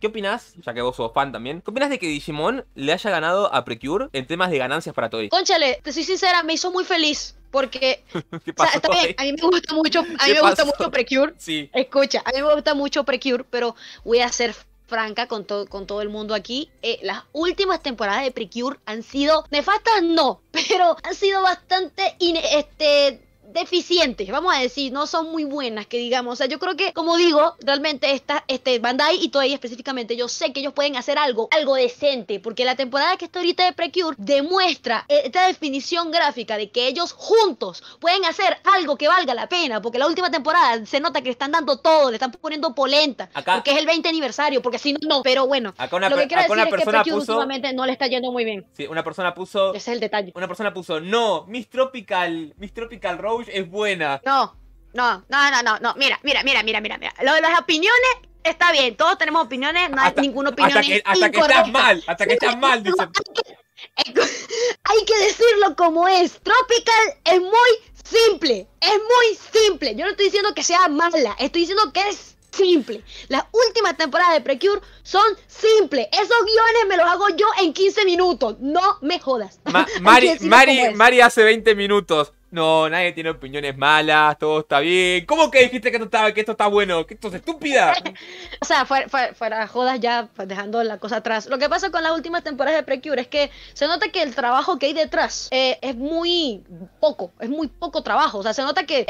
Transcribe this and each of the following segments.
¿Qué opinás, ya que vos sos fan también, qué opinás de que Digimon le haya ganado a Precure en temas de ganancias para Toei? Conchale, te soy sincera, me hizo muy feliz. Porque ¿Qué está bien, a mí me gusta mucho, Precure. Sí. Escucha, a mí me gusta mucho Precure, pero voy a ser franca con, con todo el mundo aquí. Eh, las últimas temporadas de Precure han sido nefastas, no, pero han sido bastante este, deficientes, vamos a decir, no son muy buenas, que digamos. O sea, yo creo que, como digo, realmente esta, este Bandai y Toei específicamente, yo sé que ellos pueden hacer algo, algo decente, porque la temporada que está ahorita de Precure demuestra eh, esta definición gráfica de que ellos juntos pueden hacer algo que valga la pena, porque la última temporada se nota que le están dando todo, le están poniendo polenta, acá, porque es el 20 aniversario, porque si no, no, pero bueno. lo que quiero decir persona es que últimamente no le está yendo muy bien. Sí, una persona puso... Ese es el detalle. Una persona puso, no, Miss Tropical, Miss Tropical Road es buena. No, no, no, no, no, Mira, mira, mira, mira, mira, Lo de las opiniones está bien, todos tenemos opiniones, no hay ninguna opinión. Hasta que, hasta que estás mal, hasta que estás mal, dice. Hay que decirlo como es. Tropical es muy simple. Es muy simple. Yo no estoy diciendo que sea mala. Estoy diciendo que es simple. Las últimas temporadas de Precure son simples. Esos guiones me los hago yo en 15 minutos. No me jodas. Mari, Mari, Mari hace 20 minutos. No, nadie tiene opiniones malas, todo está bien. ¿Cómo que dijiste que esto está, que esto está bueno? Que esto es estúpida. o sea, fuera, jodas ya, pues, dejando la cosa atrás. Lo que pasa con las últimas temporadas de Precure es que se nota que el trabajo que hay detrás eh, es muy poco, es muy poco trabajo. O sea, se nota que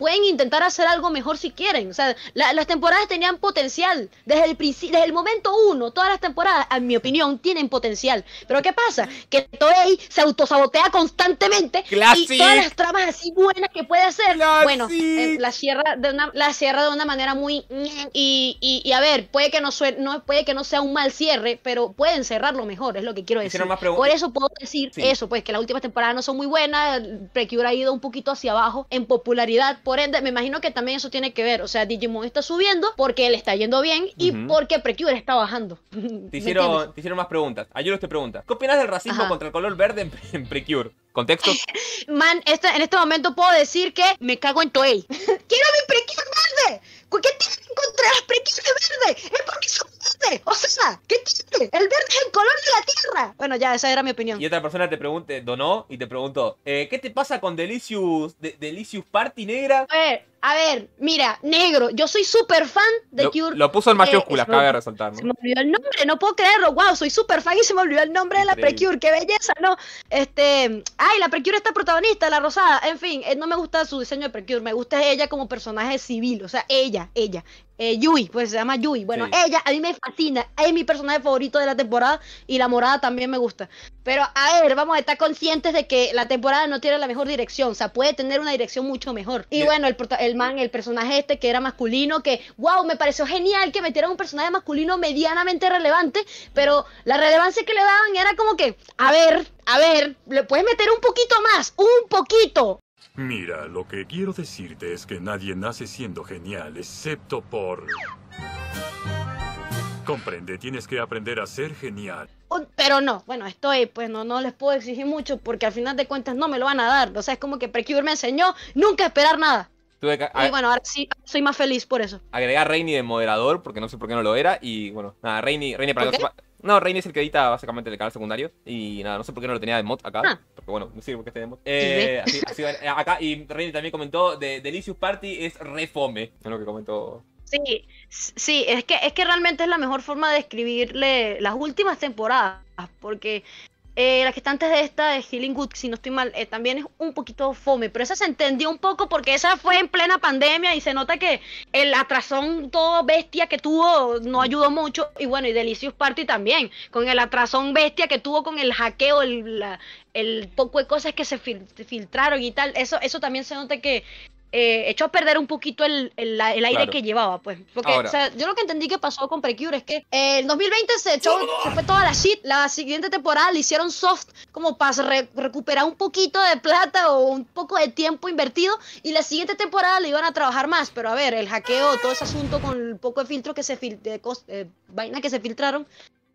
pueden intentar hacer algo mejor si quieren. O sea, las temporadas tenían potencial. Desde el, desde el momento uno, todas las temporadas, en mi opinión, tienen potencial. Pero ¿qué pasa? Que Toei se autosabotea constantemente y todas las tramas así buenas que puede hacer, bueno, eh, la, cierra de una, la cierra de una manera muy... Y, y, a ver, puede que no, no, puede que no sea un mal cierre, pero pueden cerrarlo mejor, es lo que quiero decir. Por eso puedo decir eso, pues que las últimas temporadas no son muy buenas, Precure ha ido un poquito hacia abajo en popularidad por ende, me imagino que también eso tiene que ver. O sea, Digimon está subiendo porque él está yendo bien y porque Precure está bajando. Te hicieron, más preguntas. Ayuros te pregunta: ¿Qué opinas del racismo contra el color verde en, Precure? ¿Contexto? Man, este, en este momento puedo decir que me cago en Toei. ¡Quiero mi Precure, man! ¿Qué tiene que contra las prequitas verdes? Es porque son verdes. O sea, ¿qué tiene? El verde es el color de la tierra. Bueno, ya, esa era mi opinión. Y otra persona te pregunte, donó y te preguntó, eh, ¿qué te pasa con Delicious, Delicious Party negra? A ver, mira, negro, yo soy súper fan de Cure. Lo puso en eh, mayúsculas, acaba de resaltar. ¿no? Se me olvidó el nombre, no puedo creerlo. Wow, soy súper fan y se me olvidó el nombre de la Precure. Qué belleza, ¿no? Este. Ay, la Precure está protagonista, la rosada. En fin, eh, no me gusta su diseño de Precure, me gusta ella como personaje civil, o sea, ella, ella. Eh, Yui, pues se llama Yui. Bueno, ella a mí me fascina, es mi personaje favorito de la temporada y la morada también me gusta. Pero a ver, vamos a estar conscientes de que la temporada no tiene la mejor dirección, o sea, puede tener una dirección mucho mejor. Y bueno, el, el, man, el personaje este que era masculino, que wow, me pareció genial que metieran un personaje masculino medianamente relevante, pero la relevancia que le daban era como que, a ver, a ver, le puedes meter un poquito más, un poquito. Mira, lo que quiero decirte es que nadie nace siendo genial, excepto por... Comprende, tienes que aprender a ser genial. Oh, pero no, bueno, estoy, pues no, no les puedo exigir mucho porque al final de cuentas no me lo van a dar. O sea, es como que Precure me enseñó nunca esperar nada. y ah, bueno, ahora sí soy más feliz por eso. Agregar Reini de moderador porque no sé por qué no lo era. Y bueno, nada, Reini, Reini para, no, Reini es el que edita básicamente el canal secundario. Y nada, no sé por qué no lo tenía de mod acá. Ah. Porque bueno, no sé por qué esté de mod. Eh, eh, acá, y Reini también comentó: de Delicious Party es refome. Es lo que comentó. Sí, sí, es que, es que realmente es la mejor forma de escribirle las últimas temporadas. Porque eh, la que está antes de esta, de Healing Good, si no estoy mal, eh, también es un poquito fome, pero esa se entendió un poco porque esa fue en plena pandemia y se nota que el atrasón todo bestia que tuvo no ayudó mucho. Y bueno, y Delicious Party también, con el atrasón bestia que tuvo con el hackeo, el, poco de cosas que se filtraron y tal, eso, eso también se nota que eh, echó a perder un poquito el, aire que llevaba, pues. Porque, yo lo que entendí que pasó con Precure es que en eh, el 2020 se echó, fue toda la shit. La siguiente temporada le hicieron soft como para recuperar un poquito de plata o un poco de tiempo invertido. Y la siguiente temporada le iban a trabajar más. Pero a ver, el hackeo, todo ese asunto con el poco de filtro que se eh, vaina que se filtraron,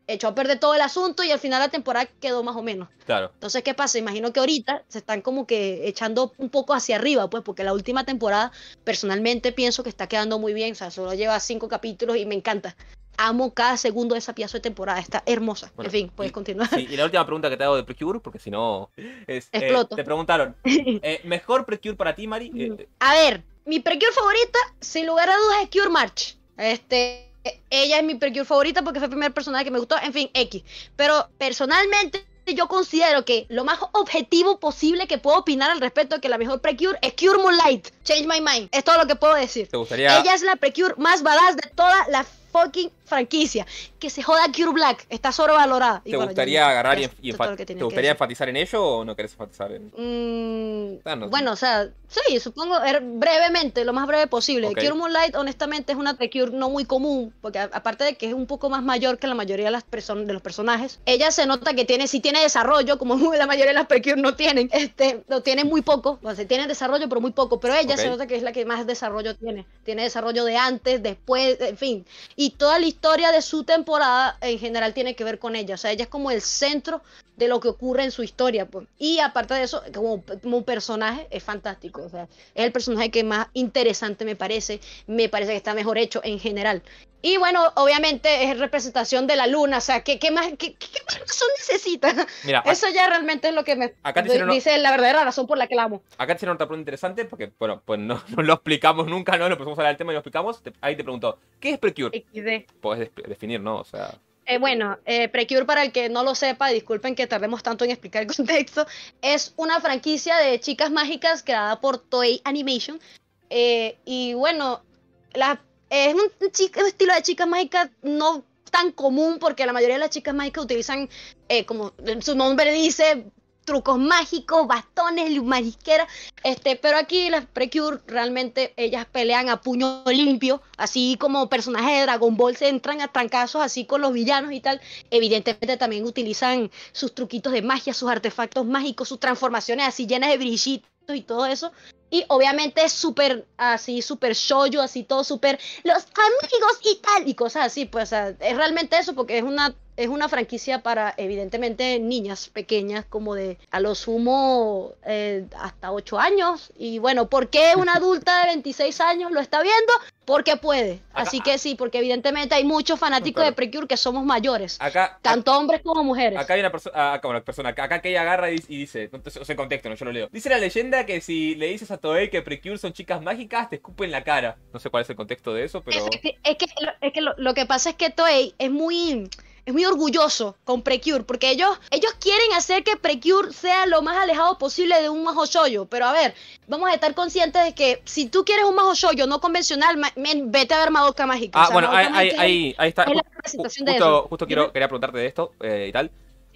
echó a perder todo el asunto y al final la temporada quedó más o menos. Claro. Entonces, ¿qué pasa? Imagino que ahorita se están como que echando un poco hacia arriba, pues, porque la última temporada, personalmente, pienso que está quedando muy bien. O sea, solo lleva cinco capítulos y me encanta. Amo cada segundo de esa pieza de temporada, está hermosa. en fin, puedes continuar. y la última pregunta que te hago de Precure, porque si no. Es, eh, Exploto. te preguntaron, eh, ¿mejor Precure para ti, Mari? Eh, a ver, mi Precure favorita, sin lugar a dudas, es Cure March. Este, eh, ella es mi Precure favorita porque fue el primer personaje que me gustó, en fin, X. Pero personalmente yo considero que lo más objetivo posible que puedo opinar al respecto de que la mejor Precure es Cure Moonlight. Change my mind. Es todo lo que puedo decir. ¿Te gustaría? Ella es la Precure más badass de toda la fucking franquicia. Que se joda Cure Black, está sobrevalorada. ¿Te gustaría agarrar y, ¿te gustaría enfatizar en ello o no querés enfatizar en...? Mm, ah, bueno, o sea, sí, supongo, er, brevemente, lo más breve posible. Cure Moonlight, honestamente, es una Cure no muy común, porque aparte de que es un poco más mayor que la mayoría de, las de los personajes, ella se nota que tiene, sí tiene desarrollo, como la mayoría de las Precure no tienen, este, no, tienen muy poco, o sea, tienen desarrollo, pero muy poco, pero ella se nota que es la que más desarrollo tiene, tiene desarrollo de antes, después, en fin, y y toda la historia de su temporada en general tiene que ver con ella. O sea, ella es como el centro de lo que ocurre en su historia. Pues. Y aparte de eso, como, un personaje, es fantástico. O sea, es el personaje que más interesante me parece. Me parece que está mejor hecho en general. Y bueno, obviamente es representación de la luna. O sea, ¿qué, más, qué, razón necesita? eso ya realmente es lo que me dice la verdadera razón por la que la amo. Acá te otra pregunta interesante porque, bueno, pues no, lo explicamos nunca, no lo pusimos hablar del tema y lo explicamos. ahí te pregunto, ¿qué es Precure? puedes definir, ¿no? O sea. Eh, bueno, eh, Precure, para el que no lo sepa, disculpen que tardemos tanto en explicar el contexto, es una franquicia de chicas mágicas creada por Toei Animation. Eh, y bueno, la, es un, un, estilo de chicas mágicas no tan común porque la mayoría de las chicas mágicas utilizan, eh, como su nombre dice, trucos mágicos, bastones, marisquera, este, pero aquí las Precure realmente ellas pelean a puño limpio, así como personajes de Dragon Ball se entran a trancazos así con los villanos y tal. Evidentemente también utilizan sus truquitos de magia, sus artefactos mágicos, sus transformaciones así llenas de brillitos y todo eso y obviamente súper así, súper shoyo, así todo súper los amigos y tal, y cosas así. Pues es realmente eso, porque es una, es una franquicia para, evidentemente, niñas pequeñas, como de a lo sumo eh, hasta 8 años. Y bueno, ¿por qué una adulta de 26 años lo está viendo? Porque puede. Así que sí, porque evidentemente hay muchos fanáticos de Precure que somos mayores. Acá, tanto hombres como mujeres. Acá hay una ah, persona, acá, la persona, acá que ella agarra y, dice, No sé sea, contexto, no, yo lo leo. Dice la leyenda que si le dices a Toei que Precure son chicas mágicas, te escupen la cara. No sé cuál es el contexto de eso, pero... Es, que, lo, que pasa es que Toei es muy es muy orgulloso con Precure, porque ellos, ellos quieren hacer que Precure sea lo más alejado posible de un majo shoyo. Pero a ver, vamos a estar conscientes de que si tú quieres un majo shoyo no convencional, vete a ver Madoka Mágica. Ah, bueno, ahí, ahí, está. justo, quiero, quería preguntarte de esto eh, y tal.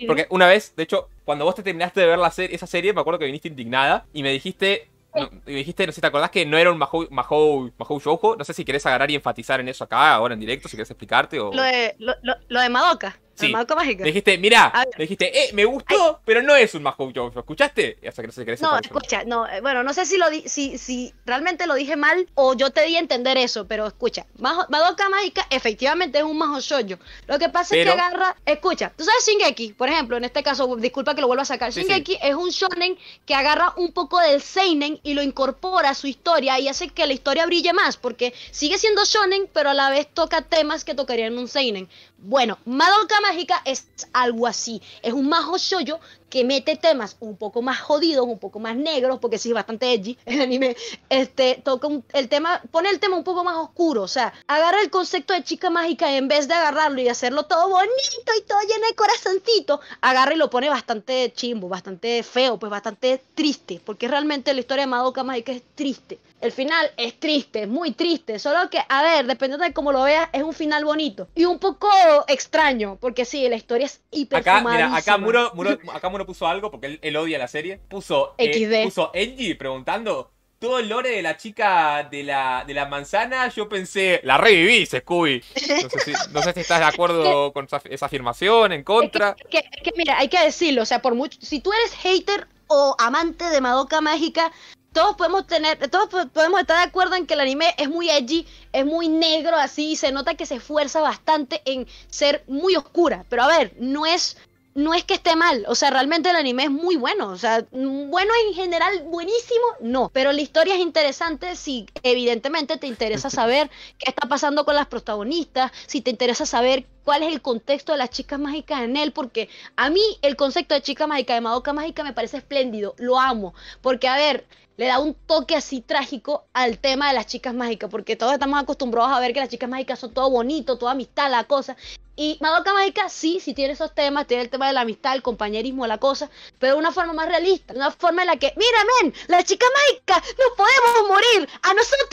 Porque una vez, de hecho, cuando vos te terminaste de ver la esa serie, me acuerdo que viniste indignada y me dijiste, no, dijiste, no sé si te acordás que no era un Mahou, Mahou, Shoujo. No sé si querés agarrar y enfatizar en eso acá, ahora en directo, si querés explicarte. O... Lo, de, lo de Madoka. Dijiste, mira, dijiste, eh, me gustó, pero no es un mascota. ¿Escuchaste? O sea, que no, se no escucha, no. Eh, bueno, no sé si, lo si, si realmente lo dije mal o yo te di a entender eso, pero escucha. Madoka mágica efectivamente es un majo shoujo. Lo que pasa es que agarra, escucha, tú sabes Shingeki, por ejemplo, en este caso, disculpa que lo vuelva a sacar. Shingeki es un shonen que agarra un poco del seinen y lo incorpora a su historia y hace que la historia brille más, porque sigue siendo shonen, pero a la vez toca temas que tocarían un seinen. Bueno, Madoka es algo así. Es un majo shoyo que mete temas un poco más jodidos, un poco más negros, porque sí es bastante edgy el anime, este, toca el tema, pone el tema un poco más oscuro, o sea, agarra el concepto de chica mágica y en vez de agarrarlo y hacerlo todo bonito y todo lleno de corazoncito, agarra y lo pone bastante chimbo, bastante feo, pues bastante triste, porque realmente la historia de Madoka Mágica es triste. El final es triste, muy triste, solo que, a ver, dependiendo de cómo lo veas, es un final bonito y un poco extraño, porque sí, la historia es hiper Acá, mira, acá Muro, Muro, acá puso algo, porque él, odia la serie. Puso, eh, puso Engie preguntando todo el lore de la chica de la, de la manzana, yo pensé, la reviví, Scooby. No sé si, estás de acuerdo con esa, afirmación, en contra. que, mira, hay que decirlo, o sea, por mucho, si tú eres hater o amante de Madoka Mágica, todos podemos tener, todos podemos estar de acuerdo en que el anime es muy edgy, es muy negro así, se nota que se esfuerza bastante en ser muy oscura, pero a ver, no es no es que esté mal, o sea, realmente el anime es muy bueno, o sea, mm, bueno en general, buenísimo, no, pero la historia es interesante si evidentemente te interesa saber qué está pasando con las protagonistas, si te interesa saber cuál es el contexto de las chicas mágicas en él, porque a mí el concepto de chica mágica, de Madoka mágica, me parece espléndido, lo amo, porque a ver, le da un toque así trágico al tema de las chicas mágicas, porque todos estamos acostumbrados a ver que las chicas mágicas son todo bonito, toda amistad, la cosa, y Madoka Mágica sí, sí tiene esos temas, tiene el tema de la amistad, el compañerismo, la cosa, pero de una forma más realista, una forma en la que, mira, men, la chica mágica, no podemos morir, a nosotros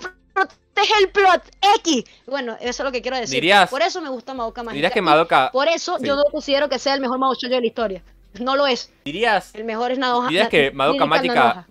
no nos protege el plot X. Bueno, eso es lo que quiero decir. Dirías, por eso me gusta Madoka Mágica. Dirías que Madoka... Por eso yo no considero que sea el mejor shoujo de la historia. No lo es. Dirías. El mejor es Nadoja. Dirías que Madoka Magica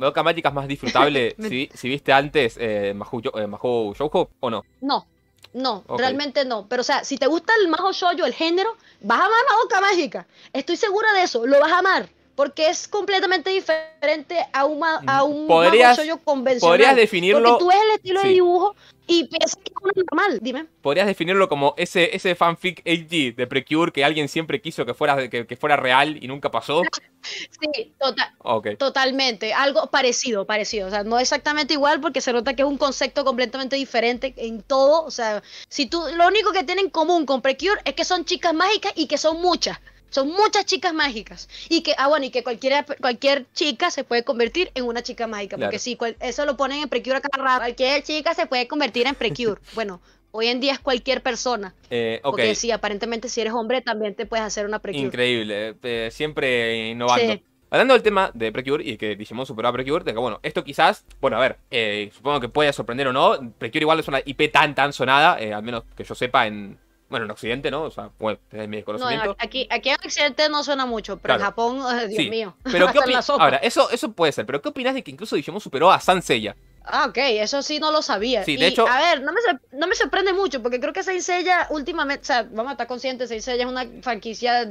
es más disfrutable si, viste antes eh, eh Shoujo o no. No, no, realmente no. Pero, o sea, si te gusta el Majo Shoyo, el género, vas a amar la boca Mágica. Estoy segura de eso, lo vas a amar porque es completamente diferente a, un a un ¿Podrías, convencional. Podrías definirlo. Porque tú eres el estilo de dibujo y piensas que es normal, dime. Podrías definirlo como ese, ese fanfic HD de Precure que alguien siempre quiso que fuera, que, que fuera real y nunca pasó. sí, total, totalmente. Algo parecido, parecido. O sea, no exactamente igual porque se nota que es un concepto completamente diferente en todo. O sea, si tú, lo único que tienen en común con Precure es que son chicas mágicas y que son muchas. Son muchas chicas mágicas. Y que, ah, bueno, y que cualquier chica se puede convertir en una chica mágica. Porque sí, eso lo ponen en Precure cada rato. Cualquier chica se puede convertir en Precure. bueno, hoy en día es cualquier persona. Eh, Porque sí, aparentemente si eres hombre también te puedes hacer una Precure. Increíble, eh, siempre innovando. Hablando del tema de Precure y que Digimon superó a Precure, bueno, esto quizás, bueno, a ver, eh, supongo que puede sorprender o no. Precure igual es una IP tan, tan sonada, al menos que yo sepa, en, bueno, en Occidente no, o sea, pues, desde mi desconocimiento. aquí, aquí en Occidente no suena mucho, pero en Japón, Dios mío. Pero ¿qué Ahora, eso, eso puede ser, pero ¿qué opinas de que incluso dijimos superó a Sansella? Ah, ok, eso sí no lo sabía. Sí, de hecho. A ver, no me, sorprende mucho, porque creo que Seiya últimamente, o sea, vamos a estar conscientes, Seiya es una franquicia.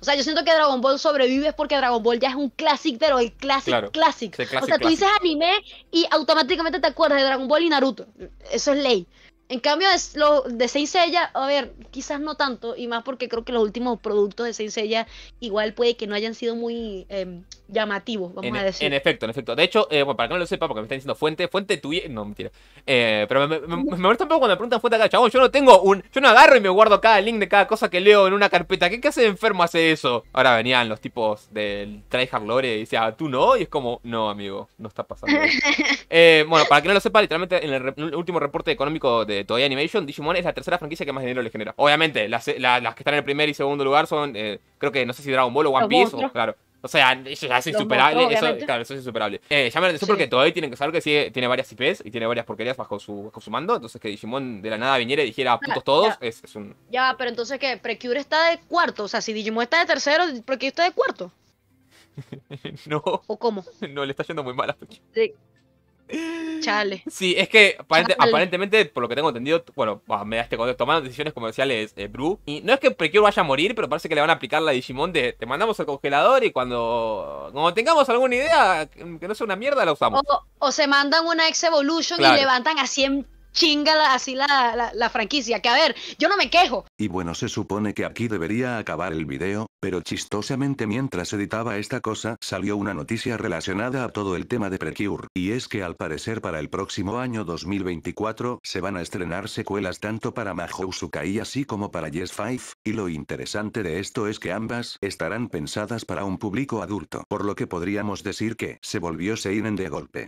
O sea, yo siento que Dragon Ball sobrevive porque Dragon Ball ya es un clásico, pero el clásico clásico. O sea, tú dices anime y automáticamente te acuerdas de Dragon Ball y Naruto. Eso es ley. En cambio, de, lo, de a ver, quizás no tanto, y más porque creo que los últimos productos de Saint igual puede que no hayan sido muy em, llamativos, vamos en, a e, decir. En efecto, en efecto. De hecho, eh, bueno, para que no lo sepa, porque me están diciendo fuente, fuente tuya. No, mentira. Eh, pero me, molesta un poco cuando me preguntan fuente acá, chabón. Yo no tengo un. Yo no agarro y me guardo cada link de cada cosa que leo en una carpeta. ¿Qué hace de enfermo hace eso? Ahora venían los tipos del tryhard lore y decía, ah, tú no, y es como, no, amigo, no está pasando. Eh, bueno, para que no lo sepa, literalmente en el último reporte económico de de Animation, Digimon es la tercera franquicia que más dinero le genera. Obviamente, las, que están en el primer y segundo lugar son, eh, creo que no sé si Dragon Ball o One Piece, o, claro. O sea, eso es insuperable. claro, eso es insuperable. Eh, la porque Toei tienen que saber que sí tiene varias IPs y tiene varias porquerías bajo su, mando. Entonces, que Digimon de la nada viniera y dijera ah, putos todos Es, un. Ya, pero entonces que Precure está de cuarto. O sea, si Digimon está de tercero, Precure está de cuarto. no. ¿O cómo? No, le está yendo muy mal a Sí. Chale. Sí, es que aparentemente, por lo que tengo entendido, bueno, me da este contexto, Tomando decisiones comerciales eh, Bru. Y no es que Precure vaya a morir, pero parece que le van a aplicar la Digimon de te mandamos al congelador y cuando, cuando tengamos alguna idea que no sea una mierda, la usamos. O, se mandan una Ex Evolution y levantan a 100 chinga así la, franquicia. Que a ver, yo no me quejo. Y bueno, se supone que aquí debería acabar el video, pero chistosamente mientras editaba esta cosa salió una noticia relacionada a todo el tema de Precure, y es que al parecer para el próximo año 2024 se van a estrenar secuelas tanto para Mahou Sukai así como para Yes Five, y lo interesante de esto es que ambas estarán pensadas para un público adulto, por lo que podríamos decir que se volvió Seinen de golpe.